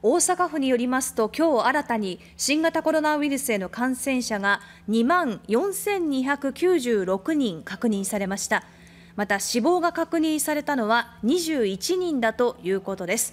大阪府によりますと、今日新たに新型コロナウイルスへの感染者が2万4296人確認されました。また死亡が確認されたのは21人だということです。